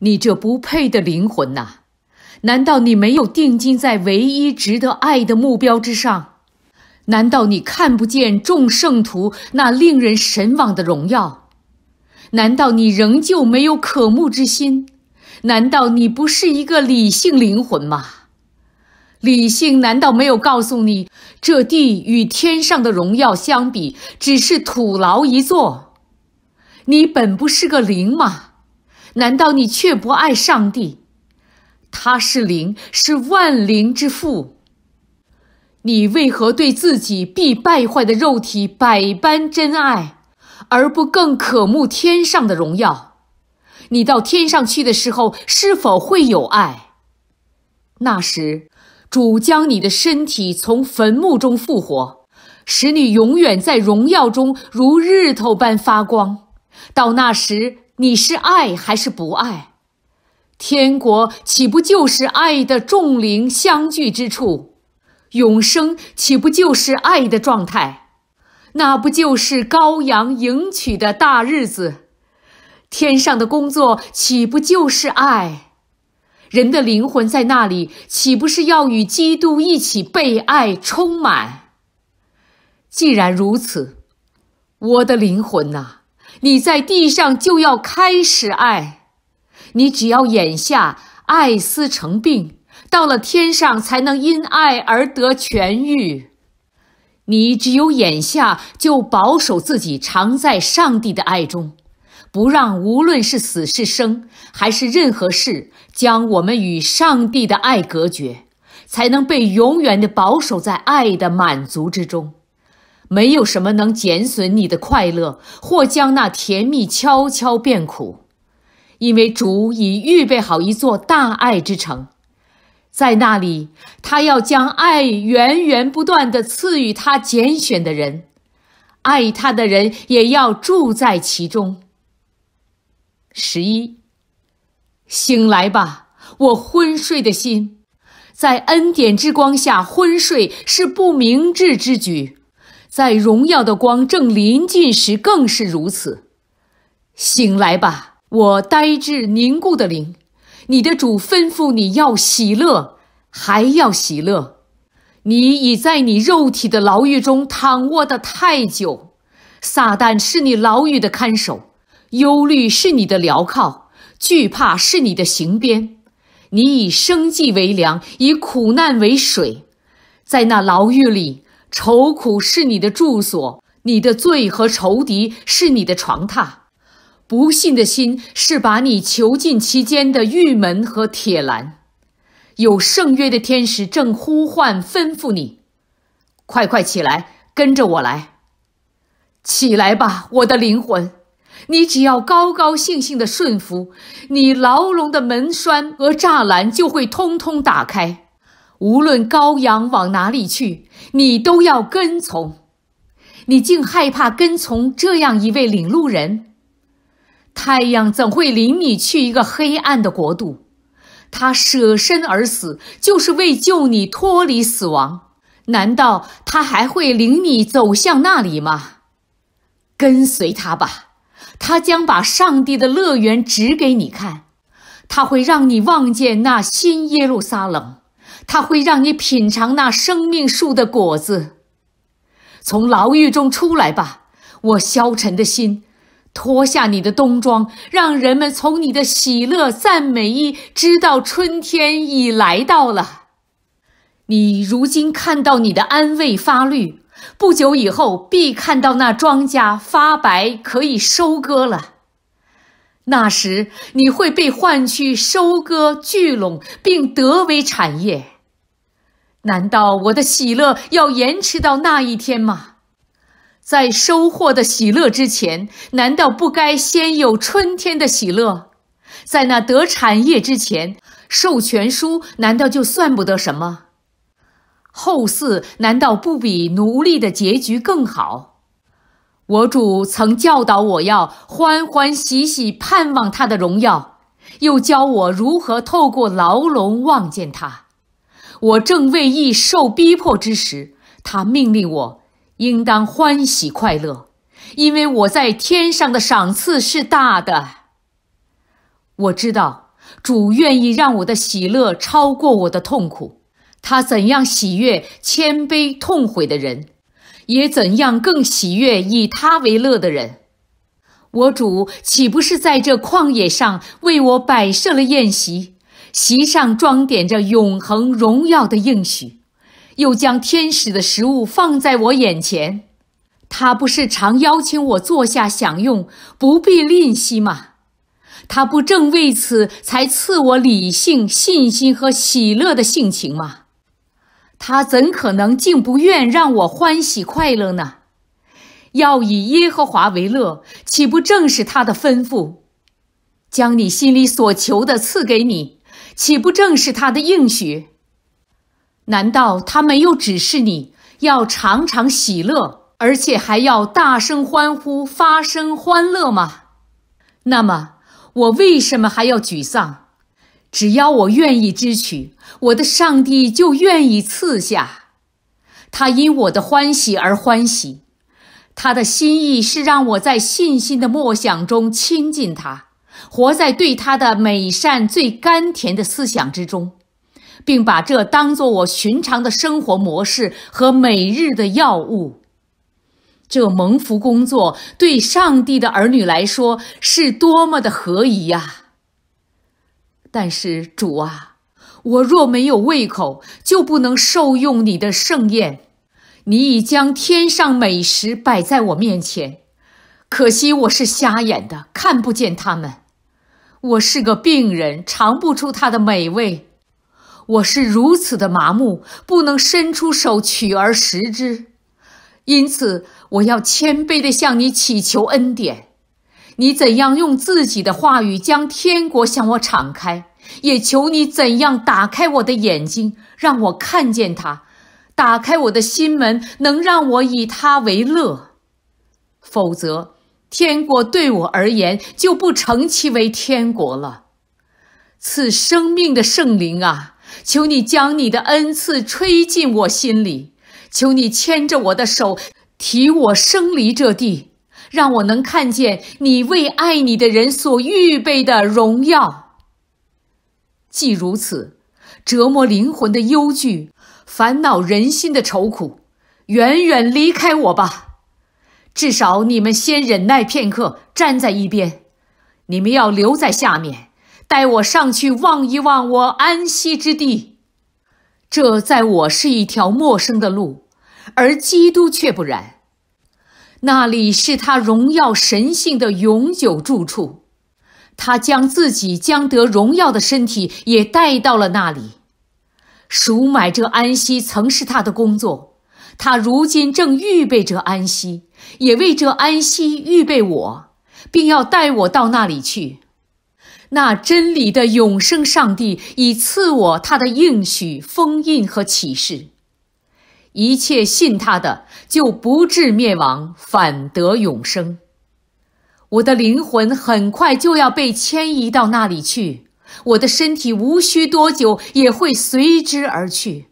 你这不配的灵魂呐！难道你没有定睛在唯一值得爱的目标之上？难道你看不见众圣徒那令人神往的荣耀？难道你仍旧没有渴慕之心？难道你不是一个理性灵魂吗？理性难道没有告诉你，这地与天上的荣耀相比，只是土牢一座？你本不是个灵吗？难道你却不爱上帝？他是灵，是万灵之父。你为何对自己必败坏的肉体百般珍爱，而不更渴慕天上的荣耀？你到天上去的时候是否会有爱？那时，主将你的身体从坟墓中复活，使你永远在荣耀中如日头般发光。到那时。你是爱还是不爱？天国岂不就是爱的众灵相聚之处？永生岂不就是爱的状态？那不就是羔羊迎娶的大日子？天上的工作岂不就是爱？人的灵魂在那里，岂不是要与基督一起被爱充满？既然如此，我的灵魂哪？你在地上就要开始爱，你只要眼下爱思成病，到了天上才能因爱而得痊愈。你只有眼下就保守自己，常在上帝的爱中，不让无论是死是生，还是任何事，将我们与上帝的爱隔绝，才能被永远的保守在爱的满足之中。没有什么能减损你的快乐，或将那甜蜜悄悄变苦，因为主已预备好一座大爱之城，在那里，他要将爱源源不断的赐予他拣选的人，爱他的人也要住在其中。十一，醒来吧，我昏睡的心，在恩典之光下昏睡是不明智之举。在荣耀的光正临近时，更是如此。醒来吧，我呆滞凝固的灵，你的主吩咐你要喜乐，还要喜乐。你已在你肉体的牢狱中躺卧得太久。撒旦是你牢狱的看守，忧虑是你的镣铐，惧怕是你的刑鞭。你以生计为粮，以苦难为水，在那牢狱里。愁苦是你的住所，你的罪和仇敌是你的床榻，不幸的心是把你囚禁其间的狱门和铁栏。有圣约的天使正呼唤、吩咐你，快快起来，跟着我来。起来吧，我的灵魂，你只要高高兴兴的顺服，你牢笼的门栓和栅栏就会通通打开。无论羔羊往哪里去，你都要跟从。你竟害怕跟从这样一位领路人？太阳怎会领你去一个黑暗的国度？他舍身而死，就是为救你脱离死亡。难道他还会领你走向那里吗？跟随他吧，他将把上帝的乐园指给你看，他会让你望见那新耶路撒冷。他会让你品尝那生命树的果子，从牢狱中出来吧！我消沉的心，脱下你的冬装，让人们从你的喜乐赞美意知道春天已来到了。你如今看到你的安慰发绿，不久以后必看到那庄稼发白，可以收割了。那时你会被唤去收割、聚拢，并得为产业。难道我的喜乐要延迟到那一天吗？在收获的喜乐之前，难道不该先有春天的喜乐？在那得产业之前，授权书难道就算不得什么？后嗣难道不比奴隶的结局更好？我主曾教导我要欢欢喜喜盼望他的荣耀，又教我如何透过牢笼望见他。我正为义受逼迫之时，他命令我应当欢喜快乐，因为我在天上的赏赐是大的。我知道主愿意让我的喜乐超过我的痛苦。他怎样喜悦谦卑痛悔的人，也怎样更喜悦以他为乐的人。我主岂不是在这旷野上为我摆设了宴席？席上装点着永恒荣耀的应许，又将天使的食物放在我眼前。他不是常邀请我坐下享用，不必吝惜吗？他不正为此才赐我理性、信心和喜乐的性情吗？他怎可能竟不愿让我欢喜快乐呢？要以耶和华为乐，岂不正是他的吩咐？将你心里所求的赐给你。岂不正是他的应许？难道他没有指示你要常常喜乐，而且还要大声欢呼、发声欢乐吗？那么我为什么还要沮丧？只要我愿意支取，我的上帝就愿意赐下。他因我的欢喜而欢喜，他的心意是让我在信心的默想中亲近他。活在对他的美善最甘甜的思想之中，并把这当作我寻常的生活模式和每日的药物。这蒙福工作对上帝的儿女来说是多么的合宜呀！但是主啊，我若没有胃口，就不能受用你的盛宴。你已将天上美食摆在我面前，可惜我是瞎眼的，看不见他们。我是个病人，尝不出它的美味。我是如此的麻木，不能伸出手取而食之。因此，我要谦卑地向你祈求恩典。你怎样用自己的话语将天国向我敞开？也求你怎样打开我的眼睛，让我看见它；打开我的心门，能让我以它为乐。否则，天国对我而言就不成其为天国了。赐生命的圣灵啊，求你将你的恩赐吹进我心里，求你牵着我的手，提我升离这地，让我能看见你为爱你的人所预备的荣耀。既如此，折磨灵魂的忧惧，烦恼人心的愁苦，远远离开我吧。至少你们先忍耐片刻，站在一边。你们要留在下面，带我上去望一望我安息之地。这在我是一条陌生的路，而基督却不然。那里是他荣耀神性的永久住处，他将自己将得荣耀的身体也带到了那里。赎买这安息曾是他的工作。他如今正预备着安息，也为这安息预备我，并要带我到那里去。那真理的永生上帝已赐我他的应许、封印和启示。一切信他的，就不至灭亡，反得永生。我的灵魂很快就要被迁移到那里去，我的身体无需多久也会随之而去。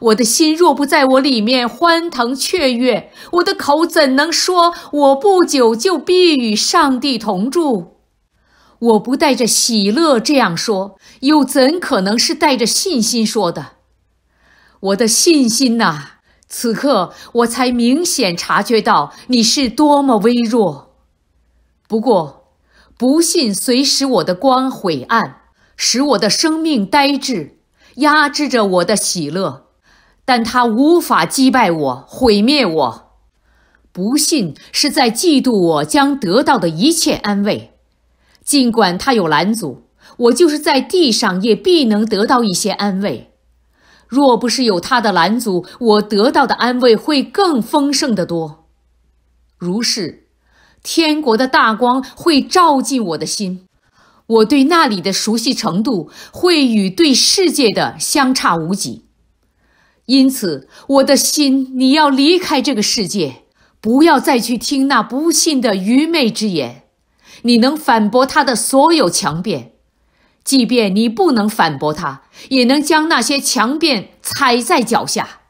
我的心若不在我里面欢腾雀跃，我的口怎能说我不久就必与上帝同住？我不带着喜乐这样说，又怎可能是带着信心说的？我的信心呐，此刻我才明显察觉到你是多么微弱。不过，不信随时我的光晦暗，使我的生命呆滞，压制着我的喜乐。但他无法击败我、毁灭我，不信是在嫉妒我将得到的一切安慰。尽管他有拦阻，我就是在地上也必能得到一些安慰。若不是有他的拦阻，我得到的安慰会更丰盛的多。如是，天国的大光会照进我的心，我对那里的熟悉程度会与对世界的相差无几。因此，我的心，你要离开这个世界，不要再去听那不信的愚昧之言。你能反驳他的所有强辩，即便你不能反驳他，也能将那些强辩踩在脚下。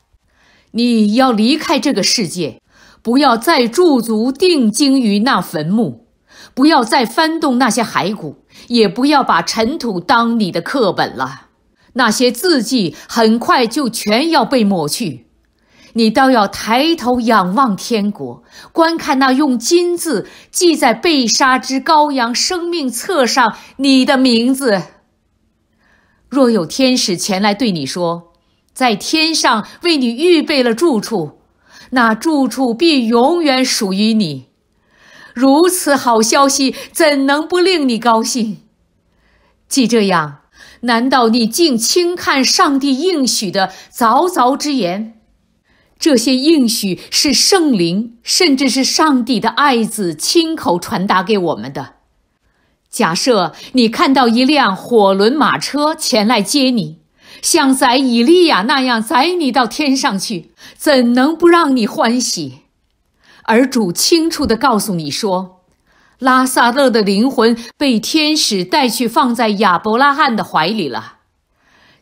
你要离开这个世界，不要再驻足定睛于那坟墓，不要再翻动那些骸骨，也不要把尘土当你的课本了。那些字迹很快就全要被抹去，你倒要抬头仰望天国，观看那用金子记在被杀之羔羊生命册上你的名字。若有天使前来对你说，在天上为你预备了住处，那住处必永远属于你。如此好消息怎能不令你高兴？既这样。难道你竟轻看上帝应许的凿凿之言？这些应许是圣灵，甚至是上帝的爱子亲口传达给我们的。假设你看到一辆火轮马车前来接你，像载以利亚那样载你到天上去，怎能不让你欢喜？而主清楚地告诉你说。拉萨勒的灵魂被天使带去，放在亚伯拉罕的怀里了。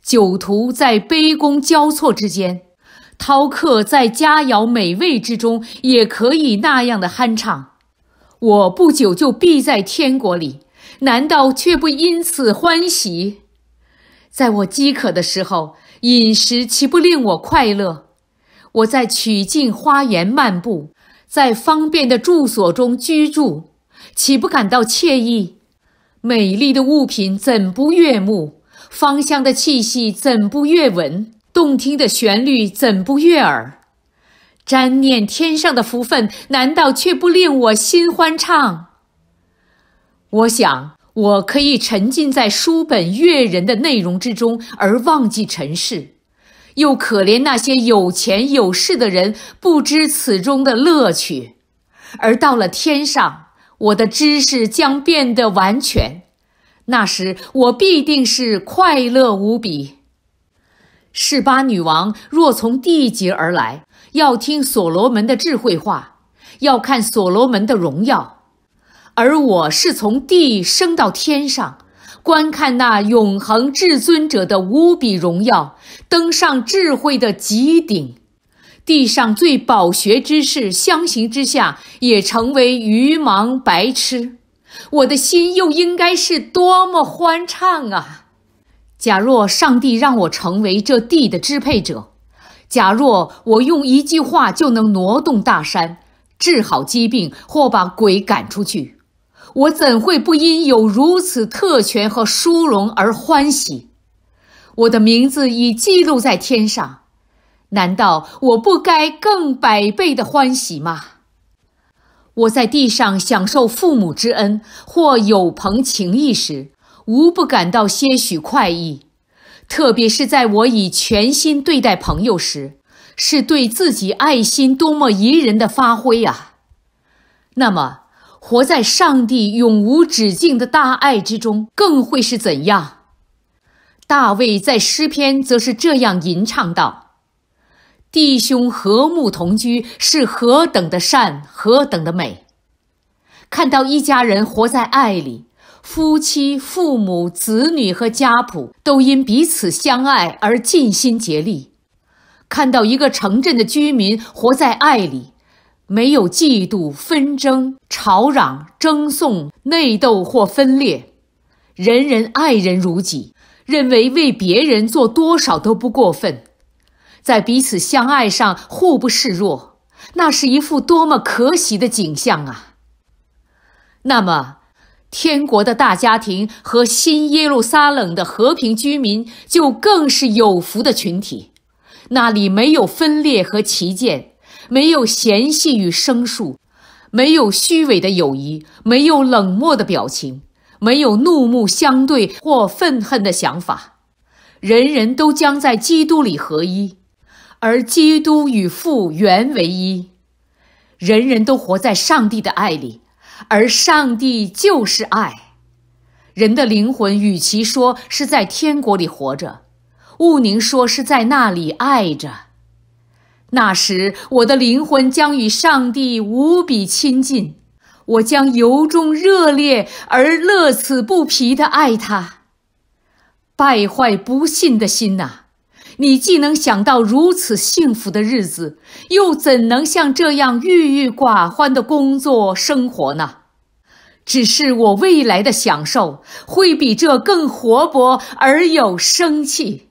酒徒在杯弓交错之间，饕客在佳肴美味之中，也可以那样的酣畅。我不久就必在天国里，难道却不因此欢喜？在我饥渴的时候，饮食岂不令我快乐？我在曲径花园漫步，在方便的住所中居住。岂不感到惬意？美丽的物品怎不悦目？芳香的气息怎不悦闻？动听的旋律怎不悦耳？沾念天上的福分，难道却不令我心欢畅？我想，我可以沉浸在书本悦人的内容之中而忘记尘世，又可怜那些有钱有势的人不知此中的乐趣，而到了天上。我的知识将变得完全，那时我必定是快乐无比。示巴女王若从地极而来，要听所罗门的智慧话，要看所罗门的荣耀；而我是从地升到天上，观看那永恒至尊者的无比荣耀，登上智慧的极顶。地上最饱学之士相形之下，也成为愚盲白痴。我的心又应该是多么欢畅啊！假若上帝让我成为这地的支配者，假若我用一句话就能挪动大山、治好疾病或把鬼赶出去，我怎会不因有如此特权和殊荣而欢喜？我的名字已记录在天上。难道我不该更百倍的欢喜吗？我在地上享受父母之恩或友朋情谊时，无不感到些许快意，特别是在我以全心对待朋友时，是对自己爱心多么宜人的发挥啊！那么，活在上帝永无止境的大爱之中，更会是怎样？大卫在诗篇则是这样吟唱道。弟兄和睦同居是何等的善，何等的美！看到一家人活在爱里，夫妻、父母、子女和家谱都因彼此相爱而尽心竭力；看到一个城镇的居民活在爱里，没有嫉妒、纷争、吵嚷、争讼、内斗或分裂，人人爱人如己，认为为别人做多少都不过分。在彼此相爱上互不示弱，那是一幅多么可喜的景象啊！那么，天国的大家庭和新耶路撒冷的和平居民就更是有福的群体。那里没有分裂和歧见，没有嫌隙与生疏，没有虚伪的友谊，没有冷漠的表情，没有怒目相对或愤恨的想法。人人都将在基督里合一。而基督与父原为一，人人都活在上帝的爱里，而上帝就是爱。人的灵魂与其说是在天国里活着，勿宁说是在那里爱着。那时，我的灵魂将与上帝无比亲近，我将由衷热烈而乐此不疲的爱他。败坏不信的心呐。你既能想到如此幸福的日子，又怎能像这样郁郁寡欢的工作生活呢？只是我未来的享受会比这更活泼而有生气。